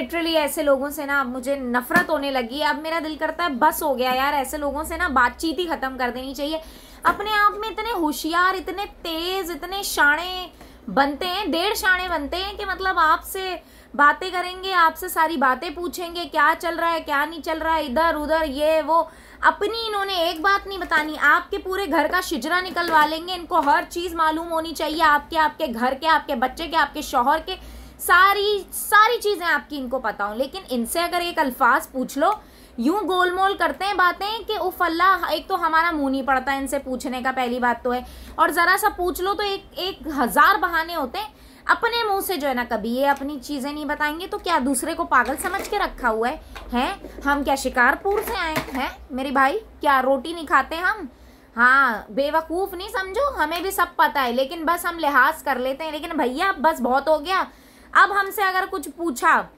literally ऐसे लोगों से ना अब मुझे नफरत होने लगी अब मेरा दिल करता है बस हो गया यार ऐसे लोगों से ना बातचीत ही ख़त्म कर देनी चाहिए अपने आप में इतने होशियार इतने तेज़ इतने शाणे बनते हैं डेढ़ शाणे बनते हैं कि मतलब आपसे बातें करेंगे आपसे सारी बातें पूछेंगे क्या चल रहा है क्या नहीं चल रहा है इधर उधर ये वो अपनी इन्होंने एक बात नहीं बतानी आपके पूरे घर का शिजरा निकलवा लेंगे इनको हर चीज़ मालूम होनी चाहिए आपके आपके घर के आपके बच्चे के आपके शोहर के सारी सारी चीज़ें आपकी इनको पता हो लेकिन इनसे अगर एक अल्फाज पूछ लो यूँ गोल मोल करते हैं बातें कि उफ अल्लाह एक तो हमारा मुँह नहीं पड़ता है इनसे पूछने का पहली बात तो है और ज़रा सा पूछ लो तो एक एक हज़ार बहाने होते हैं अपने मुंह से जो है ना कभी ये अपनी चीज़ें नहीं बताएंगे तो क्या दूसरे को पागल समझ के रखा हुआ है हैं हम क्या शिकारपुर से आए हैं मेरे भाई क्या रोटी नहीं खाते हम हाँ बेवकूफ़ नहीं समझो हमें भी सब पता है लेकिन बस हम लिहाज कर लेते हैं लेकिन भैया बस बहुत हो गया अब हमसे अगर कुछ पूछा